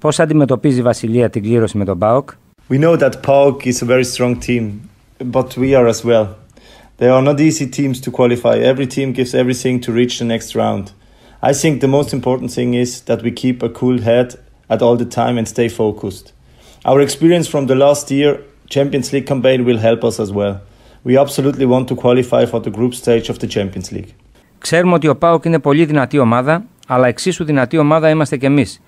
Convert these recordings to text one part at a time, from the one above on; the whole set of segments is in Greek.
Πώς αντιμετωπίζει η Βασιλεία την κλήρωση με τον ΠΑΟΚ? We know that PAOK is a very strong team, but we are as well. They are not easy teams to qualify. Every team gives everything to reach the next round. I think the most important thing is that we keep a cool head at all the time and stay focused. Our experience from the last year Champions League campaign will help us as well. We absolutely want to qualify for the group stage of the Champions League. Ξέρουμε ότι ο ΠΑΟΚ είναι πολύ δυνατή ομάδα, αλλά εξίσου δυνατή ομάδα είμαστε κι εμείς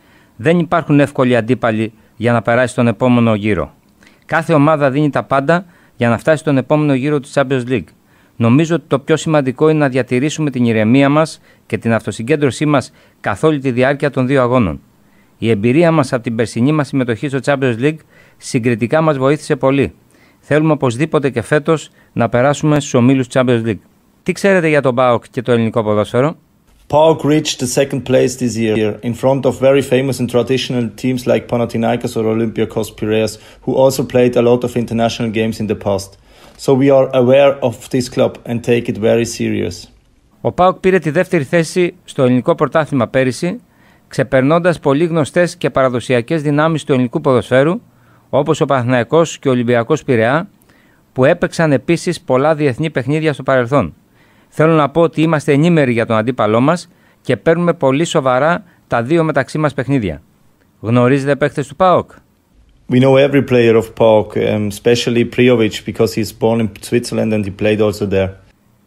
δεν υπάρχουν εύκολοι αντίπαλοι για να περάσει τον επόμενο γύρο. Κάθε ομάδα δίνει τα πάντα για να φτάσει στον επόμενο γύρο της Champions League. Νομίζω ότι το πιο σημαντικό είναι να διατηρήσουμε την ηρεμία μας και την αυτοσυγκέντρωσή μας καθ' όλη τη διάρκεια των δύο αγώνων. Η εμπειρία μας από την περσινή μας συμμετοχή στο Champions League συγκριτικά μας βοήθησε πολύ. Θέλουμε οπωσδήποτε και φέτος να περάσουμε στους ομίλους Champions League. Τι ξέρετε για τον Μπάοκ και το ελληνικό ποδόσφαιρο. PAOK reached the second place this year in front of very famous and traditional teams like Panathinaikos or Olympiakos Piraeus, who also played a lot of international games in the past. So we are aware of this club and take it very serious. Ο ΠΑΟΚ πήρε τη δεύτερη θέση στο ελληνικό πρωτάθλημα πέρυσι, ξεπερνώντας πολύ γνωστές και παραδοσιακές δυνάμεις του ελληνικού ποδοσφαίρου, όπως ο Παναθηναϊκός και ο Ολυμπιακός Πειραιά, που έπαιξαν επίσης πολλά διεθνή παιχνίδια στο παρελθόν. Θέλω να πω ότι είμαστε ενήμεροι για τον αντίπαλό μας και παίρνουμε πολύ σοβαρά τα δύο μεταξύ μας παιχνίδια. Γνωρίζετε παίχτε του ΠΑΟΚ. We know every player of PAOK, um, especially Priovic, because he's born in Switzerland and he played also there.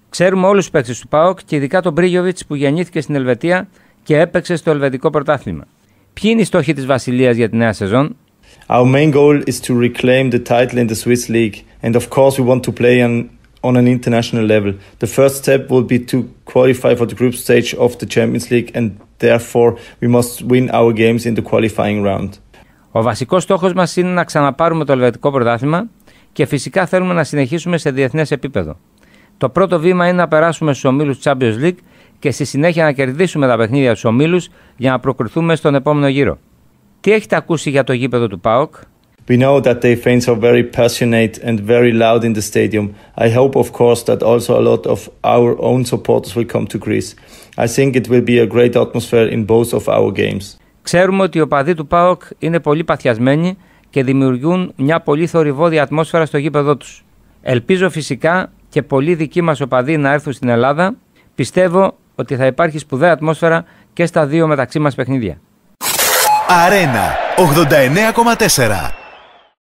Ξέρουμε όλους τους παίκτες του ΠΑΟΚ και ειδικά τον Πρίγιοβιτς που γεννήθηκε στην Ελβετία και έπαιξε στο Ελβετικό Πρωτάθλημα. Ποιοι είναι οι στόχοι της Βασιλείας για τη νέα σεζόν? Our main goal is to reclaim the title in the Swiss League and of course we want to play an ο βασικός στόχος μας είναι να ξαναπάρουμε το ελβετικό πρωτάθλημα και φυσικά θέλουμε να συνεχίσουμε σε διεθνές επίπεδο. Το πρώτο βήμα είναι να περάσουμε στους ομίλους Champions League και στη συνέχεια να κερδίσουμε τα παιχνίδια στους ομίλους για να προκριθούμε στον επόμενο γύρο. Τι έχετε ακούσει για το γήπεδο του ΠΑΟΚ? We know that the fans are very passionate and very loud in the stadium. I hope, of course, that also a lot of our own supporters will come to Greece. I think it will be a great atmosphere in both of our games. Ξέρουμε ότι οι οπαδοί του ΠΑΟΚ είναι πολύ παθιασμένοι και δημιουργούν μια πολύ θορυβόδη ατμόσφαιρα στο γήπεδό τους. Ελπίζω φυσικά και πολλοί δικοί μας οπαδοί να έρθουν στην Ελλάδα. Πιστεύω ότι θα υπάρχει σπουδαία ατμόσφαιρα και στα δύο μεταξύ μας παιχνίδια. Αρένα 89,4